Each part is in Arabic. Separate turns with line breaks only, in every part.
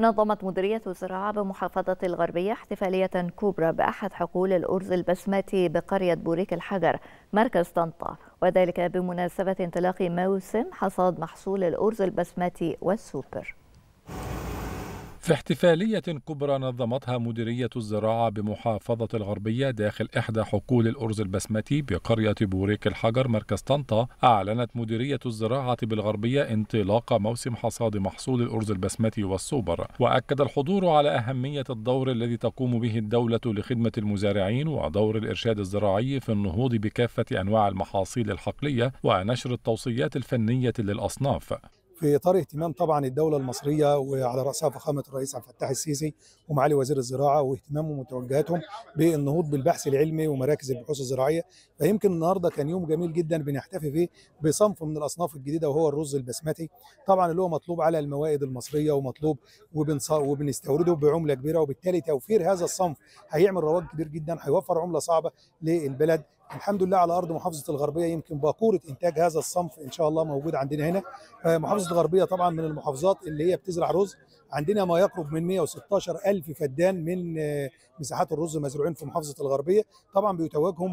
نظمت مديرية الزراعة بمحافظة الغربية احتفالية كبرى بأحد حقول الأرز البسمتي بقرية بوريك الحجر مركز طنطا وذلك بمناسبة انطلاق موسم حصاد محصول الأرز البسمتي والسوبر
في احتفالية كبرى نظمتها مديرية الزراعة بمحافظة الغربية داخل إحدى حقول الأرز البسمتي بقرية بوريك الحجر مركز طنطا أعلنت مديرية الزراعة بالغربية انطلاق موسم حصاد محصول الأرز البسمتي والسوبر وأكد الحضور على أهمية الدور الذي تقوم به الدولة لخدمة المزارعين ودور الإرشاد الزراعي في النهوض بكافة أنواع المحاصيل الحقلية ونشر التوصيات الفنية للأصناف
في اطار اهتمام طبعا الدوله المصريه وعلى راسها فخامه الرئيس عبد الفتاح السيسي ومعالي وزير الزراعه واهتمامهم وتوجهاتهم بالنهوض بالبحث العلمي ومراكز البحوث الزراعيه فيمكن النهارده كان يوم جميل جدا بنحتفي فيه بصنف من الاصناف الجديده وهو الرز البسمتي طبعا اللي هو مطلوب على الموائد المصريه ومطلوب وبنستورده بعمله كبيره وبالتالي توفير هذا الصنف هيعمل رواج كبير جدا هيوفر عمله صعبه للبلد الحمد لله على ارض محافظه الغربيه يمكن باكوره انتاج هذا الصنف ان شاء الله موجود عندنا هنا آه، محافظه الغربيه طبعا من المحافظات اللي هي بتزرع رز عندنا ما يقرب من 116 ألف فدان من آه، مساحات الرز مزروعين في محافظة الغربية طبعا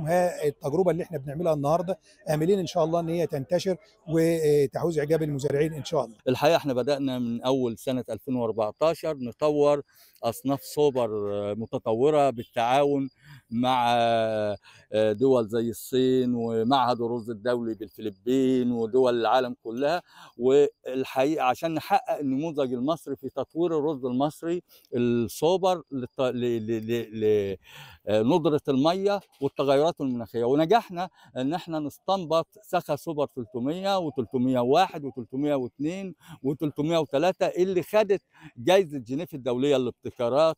ها التجربة اللي احنا بنعملها النهاردة آملين إن شاء الله أن هي تنتشر وتحوز آه، إعجاب المزارعين إن شاء الله
الحقيقة احنا بدأنا من أول سنة 2014 نطور أصناف سوبر آه، متطورة بالتعاون مع دول زي الصين ومعهد الرز الدولي بالفلبين ودول العالم كلها والحقيقة عشان نحقق النموذج المصري في تطوير الرز المصري الصوبر لندره آه، الميه والتغيرات المناخيه ونجحنا ان احنا نستنبط سخة سوبر 300 و301 و302 و303 اللي خدت جائزه جنيف الدوليه للابتكارات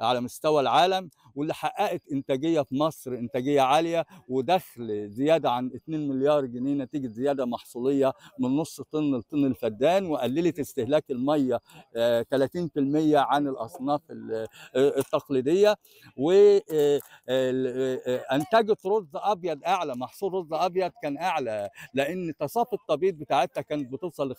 على مستوى العالم واللي حققت انتاجيه في مصر انتاجيه عاليه ودخل زياده عن 2 مليار جنيه نتيجه زياده محصوليه من نص طن لطن الفدان وقللت استهلاك الميه 30% آه، عن الاصناف آه، التقليديه وانتاجت آه، رز ابيض اعلى محصول رز ابيض كان اعلى لان تصافي التبيض بتاعتها كانت بتوصل ل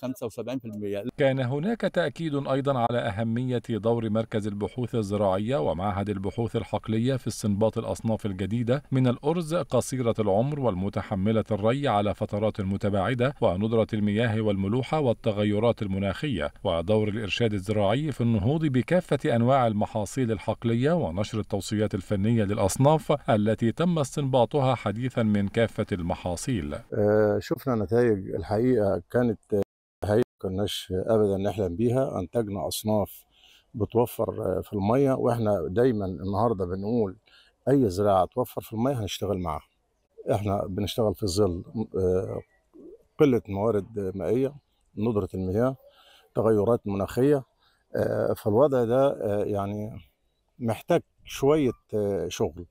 75%
كان هناك تاكيد ايضا على اهميه دور مركز البحوث الزراعيه ومعهد البحوث الحقيقيه العقلية في استنباط الأصناف الجديدة من الأرز قصيرة العمر والمتحملة الري على فترات متباعدة وندرة المياه والملوحة والتغيرات المناخية ودور الإرشاد الزراعي في النهوض بكافة أنواع المحاصيل الحقلية ونشر التوصيات الفنية للأصناف التي تم استنباطها حديثا من كافة المحاصيل
آه، شفنا نتائج الحقيقة كانت هي كناش ابدا نحلم بيها انتجنا اصناف بتوفر في الميه واحنا دايما النهارده بنقول اي زراعه توفر في الميه هنشتغل معاها احنا بنشتغل في ظل آه، قله موارد مائيه ندره المياه تغيرات مناخيه آه، فالوضع ده آه، يعني محتاج شويه شغل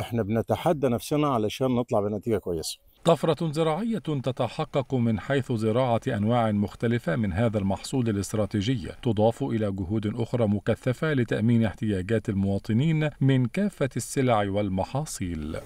احنا بنتحدى نفسنا علشان نطلع بنتيجه كويسه
طفرة زراعية تتحقق من حيث زراعة أنواع مختلفة من هذا المحصول الاستراتيجي، تضاف إلى جهود أخرى مكثفة لتأمين احتياجات المواطنين من كافة السلع والمحاصيل.